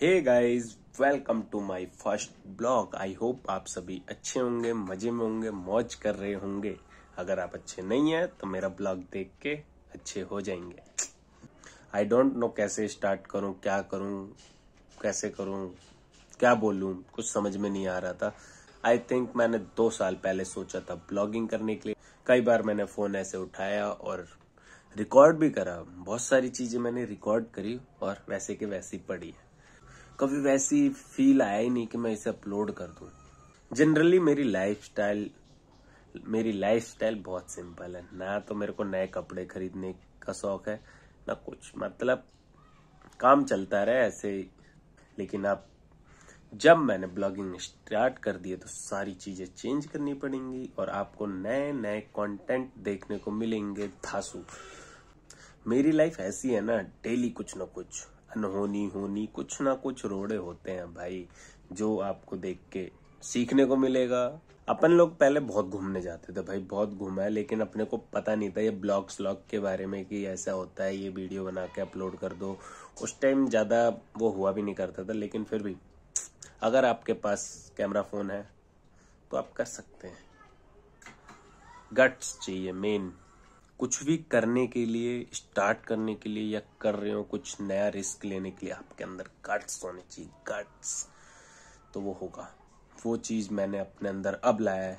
hey guys welcome to my first blog I hope आप सभी अच्छे होंगे मजे में होंगे मौज कर रहे होंगे अगर आप अच्छे नहीं है तो मेरा ब्लॉग देख के अच्छे हो जाएंगे आई डोंट नो कैसे स्टार्ट करूं क्या करूं कैसे करूं क्या बोलूं कुछ समझ में नहीं आ रहा था आई थिंक मैंने दो साल पहले सोचा था ब्लॉगिंग करने के लिए कई बार मैंने फ़ोन ऐसे उठाया और रिकॉर्ड भी करा बहुत सारी चीज़ें मैंने रिकॉर्ड करी और वैसे के वैसी पड़ी है कभी वैसी फील आया ही नहीं कि मैं इसे अपलोड कर दूं जनरली मेरी लाइफ स्टाइल मेरी लाइफ स्टाइल बहुत सिंपल है ना तो मेरे को नए कपड़े खरीदने का शौक है ना कुछ मतलब काम चलता रहे ऐसे ही लेकिन अब जब मैंने ब्लॉगिंग स्टार्ट कर दिए तो सारी चीज़ें चेंज करनी पड़ेंगी और आपको नए नए कंटेंट देखने को मिलेंगे धासु मेरी लाइफ ऐसी है ना डेली कुछ ना कुछ अनहोनी होनी कुछ ना कुछ रोड़े होते हैं भाई जो आपको देख के सीखने को मिलेगा अपन लोग पहले बहुत घूमने जाते थे भाई बहुत घूमा है लेकिन अपने को पता नहीं था ये ब्लॉग स्लॉग के बारे में कि ऐसा होता है ये वीडियो बना के अपलोड कर दो उस टाइम ज़्यादा वो हुआ भी नहीं करता था लेकिन फिर भी अगर आपके पास कैमरा फ़ोन है तो आप कर सकते हैं गट्स चाहिए मेन कुछ भी करने के लिए स्टार्ट करने के लिए या कर रहे हो कुछ नया रिस्क लेने के लिए आपके अंदर गट्स होने चाहिए गट्स तो वो होगा वो चीज़ मैंने अपने अंदर अब लाया है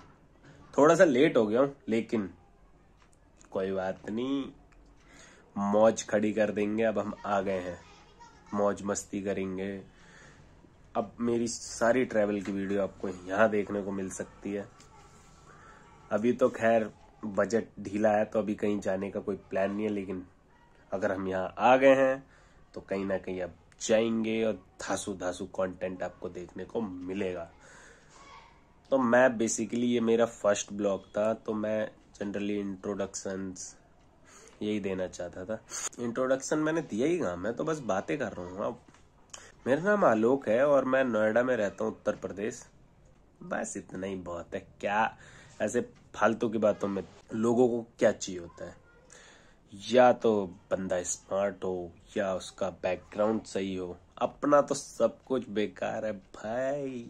थोड़ा सा लेट हो गया हूं लेकिन कोई बात नहीं मौज खड़ी कर देंगे अब हम आ गए हैं मौज मस्ती करेंगे अब मेरी सारी ट्रैवल की वीडियो आपको यहां देखने को मिल सकती है अभी तो खैर बजट ढीला है तो अभी कहीं जाने का कोई प्लान नहीं है लेकिन अगर हम यहाँ आ गए हैं तो कहीं ना कहीं अब जाएंगे और धासु धासु कंटेंट आपको देखने को मिलेगा तो मैं बेसिकली ये मेरा फर्स्ट ब्लॉग था तो मैं जनरली इंट्रोडक्शन यही देना चाहता था इंट्रोडक्शन मैंने दिया ही कहा मैं तो बस बातें कर रहा हूँ अब मेरा नाम आलोक है और मैं नोएडा में रहता हूँ उत्तर प्रदेश बस इतना ही बहुत है क्या ऐसे फालतू की बातों में लोगों को क्या चाहिए होता है या तो बंदा स्मार्ट हो या उसका बैकग्राउंड सही हो अपना तो सब कुछ बेकार है भाई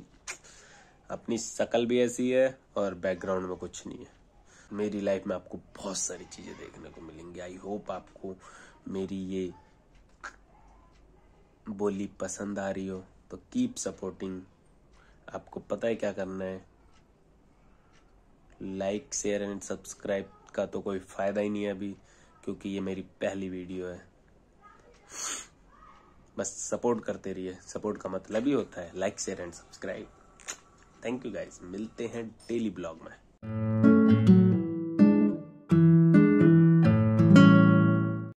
अपनी शक्ल भी ऐसी है और बैकग्राउंड में कुछ नहीं है मेरी लाइफ में आपको बहुत सारी चीज़ें देखने को मिलेंगी आई होप आपको मेरी ये बोली पसंद आ रही हो तो कीप सपोर्टिंग आपको पता है क्या करना है लाइक शेयर एंड सब्सक्राइब का तो कोई फ़ायदा ही नहीं है अभी क्योंकि ये मेरी पहली वीडियो है बस सपोर्ट करते रहिए सपोर्ट का मतलब ही होता है like share and subscribe thank you guys मिलते हैं डेली ब्लॉग में